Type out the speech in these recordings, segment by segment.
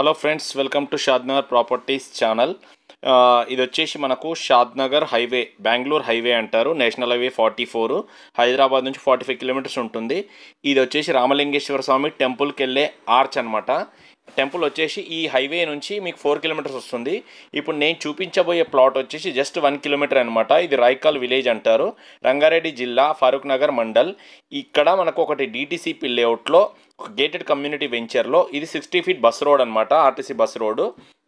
hello friends welcome to Shadnagar properties channel ఇది వచ్చేసి మనకు షాద్నగర్ హైవే బెంగళూరు హైవే అంటారు national highway forty four Hyderabad నుంచి ఫార్టీ ఫైవ్ కిలోమీటర్స్ ఉంటుంది ఇది వచ్చేసి రామలింగేశ్వర స్వామి టెంపుల్కి వెళ్ళే ఆర్చ్ అనమాట టెంపుల్ వచ్చేసి ఈ హైవే నుంచి మీకు ఫోర్ కిలోమీటర్స్ వస్తుంది ఇప్పుడు నేను చూపించబోయే ప్లాట్ వచ్చేసి జస్ట్ వన్ కిలోమీటర్ అనమాట ఇది రాయకాల్ విలేజ్ అంటారు రంగారెడ్డి జిల్లా ఫారూక్ నగర్ మండల్ ఇక్కడ మనకు ఒకటి డీటీసీపీ లేఅవుట్లో గేటెడ్ కమ్యూనిటీ వెంచర్లో ఇది సిక్స్టీ ఫీట్ బస్ రోడ్ అనమాట ఆర్టీసీ బస్ రోడ్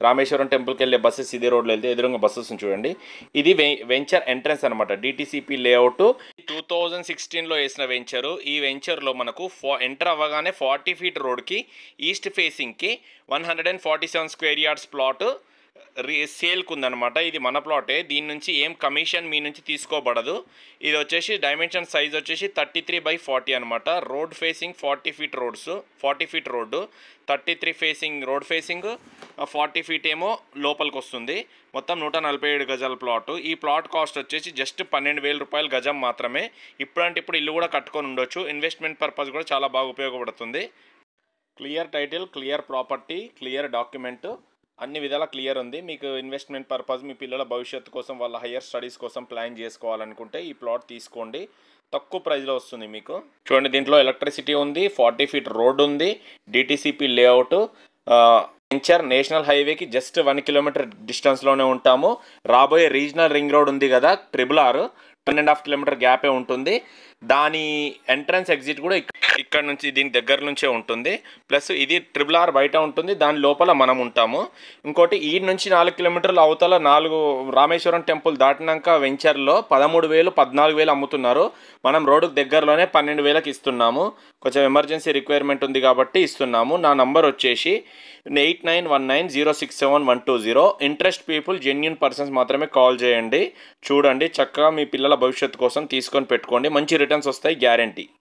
రామేశ్వరం టెంపుల్కి వెళ్ళే బస్సెస్ ఇదే రోడ్లో వెళ్తే ఎదురుగా బస్సెస్ చూడండి ఇది వెంచర్ ఎంట్రన్స్ అనమాట డిటీసీపీ లేఅవుట్ టూ థౌజండ్ సిక్స్టీన్లో వేసిన వెంచర్ ఈ వెంచర్లో మనకు ఫా ఎంటర్ అవ్వగానే ఫార్టీ ఫీట్ రోడ్కి ఈస్ట్ ఫేసింగ్కి one hundred and forty seven square yards plot రీ సేల్కి ఉందనమాట ఇది మన ప్లాటే దీని నుంచి ఏం కమిషన్ మీ నుంచి తీసుకోబడదు ఇది వచ్చేసి డైమెన్షన్ సైజ్ వచ్చేసి థర్టీ త్రీ బై ఫార్టీ అనమాట road facing forty feet roads forty feet road thirty three facing road facing forty feet ఏమో లోపలికి వస్తుంది మొత్తం నూట నలభై ఏడు గజాల ప్లాట్ ఈ ప్లాట్ కాస్ట్ వచ్చేసి జస్ట్ పన్నెండు వేల రూపాయలు గజం మాత్రమే ఇప్పుడంటే ఇప్పుడు ఇల్లు కూడా కట్టుకొని ఉండొచ్చు ఇన్వెస్ట్మెంట్ పర్పస్ కూడా చాలా బాగా ఉపయోగపడుతుంది clear title clear property clear document అన్ని విధాలా క్లియర్ ఉంది మీకు ఇన్వెస్ట్మెంట్ పర్పస్ మీ పిల్లల భవిష్యత్తు కోసం వాళ్ళ హయ్యర్ స్టడీస్ కోసం ప్లాన్ చేసుకోవాలనుకుంటే ఈ ప్లాట్ తీసుకోండి తక్కువ ప్రైస్లో వస్తుంది మీకు చూడండి దీంట్లో ఎలక్ట్రిసిటీ ఉంది ఫార్టీ ఫీట్ రోడ్ ఉంది డిటీసీపీ లేఅవుట్ ఎంచర్ నేషనల్ హైవేకి జస్ట్ వన్ కిలోమీటర్ డిస్టెన్స్లోనే ఉంటాము రాబోయే రీజనల్ రింగ్ రోడ్ ఉంది కదా triple R ten and half kilometer గ్యాపే ఉంటుంది దాని ఎంట్రన్స్ ఎగ్జిట్ కూడా ఇక్కడ నుంచి దీని దగ్గర నుంచే ఉంటుంది ప్లస్ ఇది ట్రిపుల్ ఆర్ బయట ఉంటుంది దాని లోపల మనం ఉంటాము ఇంకోటి ఈ నుంచి నాలుగు కిలోమీటర్లు అవతల నాలుగు రామేశ్వరం టెంపుల్ దాటినాక వెంచర్లో పదమూడు వేలు పద్నాలుగు వేలు అమ్ముతున్నారు మనం రోడ్డుకు దగ్గరలోనే పన్నెండు వేలకు ఇస్తున్నాము కొంచెం ఎమర్జెన్సీ రిక్వైర్మెంట్ ఉంది కాబట్టి ఇస్తున్నాము నా నంబర్ వచ్చేసి eight nine one nine zero six seven one two zero interest people genuine persons మాత్రమే కాల్ చేయండి చూడండి చక్కగా మీ పిల్లల భవిష్యత్తు కోసం తీసుకొని పెట్టుకోండి మంచి రిటర్న్స్ వస్తాయి గ్యారంటీ